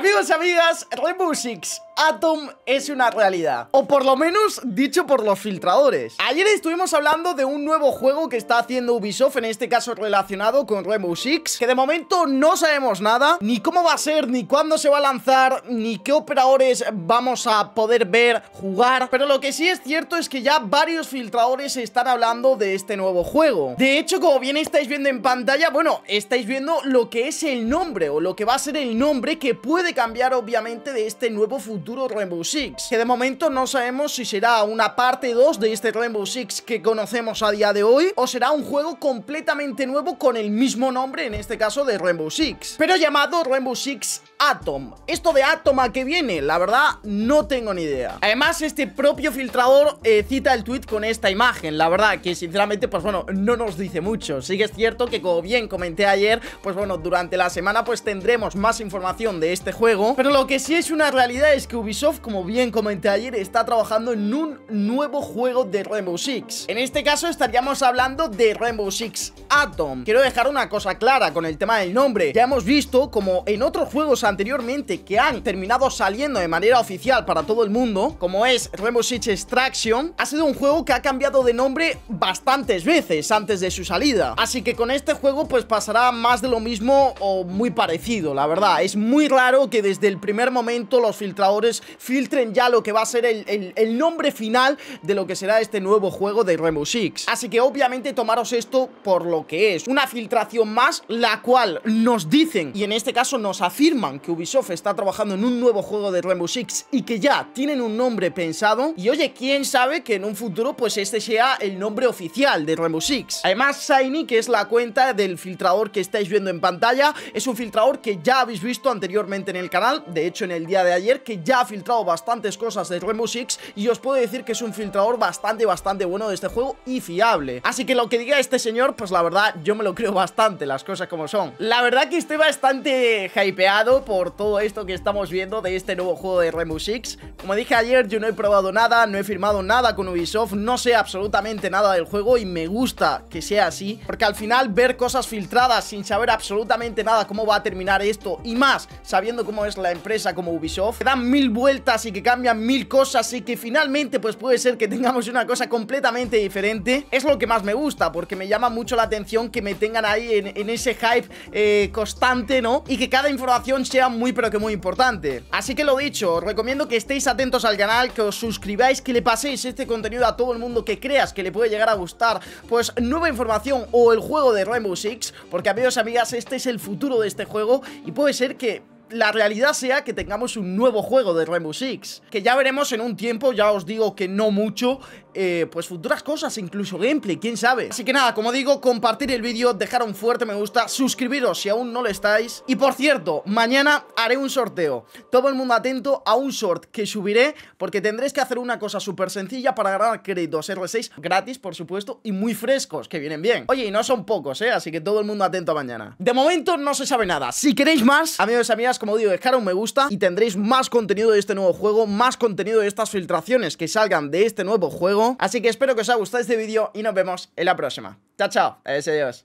Amigos y amigas, Six Atom es una realidad O por lo menos dicho por los filtradores Ayer estuvimos hablando de un nuevo juego que está haciendo Ubisoft En este caso relacionado con Rainbow Six Que de momento no sabemos nada Ni cómo va a ser, ni cuándo se va a lanzar Ni qué operadores vamos a poder ver, jugar Pero lo que sí es cierto es que ya varios filtradores están hablando de este nuevo juego De hecho, como bien estáis viendo en pantalla Bueno, estáis viendo lo que es el nombre O lo que va a ser el nombre que puede cambiar obviamente de este nuevo futuro Rainbow Six, que de momento no sabemos si será una parte 2 de este Rainbow Six que conocemos a día de hoy, o será un juego completamente nuevo con el mismo nombre, en este caso de Rainbow Six, pero llamado Rainbow Six Atom. Esto de Atom a qué viene, la verdad no tengo ni idea. Además, este propio filtrador eh, cita el tweet con esta imagen, la verdad que sinceramente, pues bueno, no nos dice mucho. Sí que es cierto que como bien comenté ayer, pues bueno, durante la semana pues tendremos más información de este juego juego Pero lo que sí es una realidad es que Ubisoft, como bien comenté ayer, está trabajando en un nuevo juego de Rainbow Six En este caso estaríamos hablando de Rainbow Six Atom Quiero dejar una cosa clara con el tema del nombre Ya hemos visto como en otros juegos anteriormente que han terminado saliendo de manera oficial para todo el mundo Como es Rainbow Six Extraction Ha sido un juego que ha cambiado de nombre bastantes veces antes de su salida Así que con este juego pues pasará más de lo mismo o muy parecido, la verdad Es muy raro que desde el primer momento los filtradores filtren ya lo que va a ser el, nombre final de lo que será este nuevo juego de Rainbow Six. Así que obviamente tomaros esto por lo que es, una filtración más la cual nos dicen y en este caso nos afirman que Ubisoft está trabajando en un nuevo juego de Rainbow Six y que ya tienen un nombre pensado y oye, quién sabe que en un futuro pues este sea el nombre oficial de Rainbow 6 Además, Shiny, que es la cuenta del filtrador que estáis viendo en pantalla, es un filtrador que ya habéis visto anteriormente en el canal, de hecho en el día de ayer, que ya ha filtrado bastantes cosas de Rainbow y os puedo decir que es un filtrador bastante, bastante bueno de este juego y fiable. Así que lo que diga este señor, pues la verdad, yo me lo creo bastante, las cosas como son. La verdad que estoy bastante hypeado por todo esto que estamos viendo de este nuevo juego de Rainbow Six. Como dije ayer, yo no he probado nada, no he firmado nada con Ubisoft, no sé absolutamente nada del juego y me gusta que sea así, porque al final ver cosas filtradas sin saber absolutamente nada cómo va a terminar esto y más, sabiendo como es la empresa como Ubisoft, que dan mil vueltas y que cambian mil cosas y que finalmente pues puede ser que tengamos una cosa completamente diferente, es lo que más me gusta, porque me llama mucho la atención que me tengan ahí en, ese hype eh, constante, ¿no? Y que cada información sea muy pero que muy importante. Así que lo dicho, os recomiendo que estéis atentos al canal, que os suscribáis, que le paséis este contenido a todo el mundo que creas que le puede llegar a gustar, pues nueva información o el juego de Rainbow Six, porque amigos y amigas, este es el futuro de este juego y puede ser que la realidad sea que tengamos un nuevo juego de Rainbow Six, que ya veremos en un tiempo, ya os digo que no mucho, eh, pues futuras cosas, incluso gameplay, quién sabe Así que nada, como digo, compartir el vídeo, dejar un fuerte me gusta, suscribiros si aún no lo estáis Y por cierto, mañana haré un sorteo Todo el mundo atento a un short que subiré Porque tendréis que hacer una cosa súper sencilla para ganar créditos R6 Gratis, por supuesto, y muy frescos, que vienen bien Oye, y no son pocos, eh, así que todo el mundo atento a mañana De momento no se sabe nada Si queréis más, amigos y amigas, como digo, dejar un me gusta Y tendréis más contenido de este nuevo juego Más contenido de estas filtraciones que salgan de este nuevo juego Así que espero que os haya gustado este vídeo y nos vemos en la próxima. Chao, chao. Adiós, adiós.